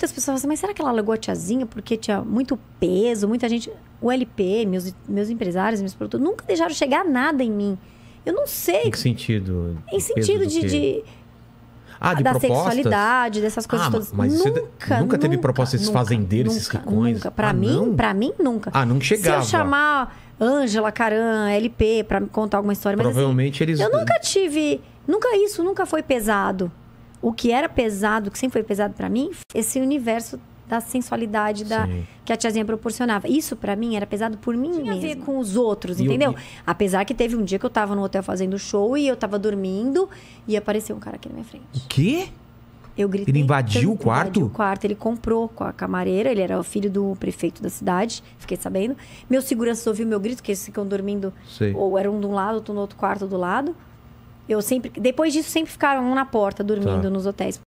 Muitas pessoas falam assim, mas será que ela alugou a tiazinha porque tinha muito peso, muita gente... O LP, meus, meus empresários, meus produtores, nunca deixaram chegar nada em mim. Eu não sei... Em que sentido? Em sentido de... de... Ah, ah, de da propostas? sexualidade, dessas coisas ah, todas. Mas nunca, nunca, nunca teve proposta desses fazendeiros, nunca, esses ricões? Nunca, pra ah, mim, não? pra mim, nunca. Ah, não chegava. Se eu chamar Ângela, Caran, LP pra me contar alguma história... Provavelmente mas, assim, eles... Eu nunca tive... Nunca isso, nunca foi pesado o que era pesado, que sempre foi pesado para mim, esse universo da sensualidade da, que a tiazinha proporcionava. Isso para mim era pesado por mim Tinha mesmo, ver com os outros, e entendeu? Eu... Apesar que teve um dia que eu tava no hotel fazendo show e eu tava dormindo e apareceu um cara aqui na minha frente. O quê? Eu gritei. Ele invadiu tanto, o quarto? Invadiu o quarto. Ele comprou com a camareira, ele era o filho do prefeito da cidade, fiquei sabendo. Meu segurança ouviu meu grito, que eles ficam dormindo, Sei. ou era um de um lado, outro no outro quarto do lado. Eu sempre, depois disso, sempre ficaram um na porta, dormindo tá. nos hotéis.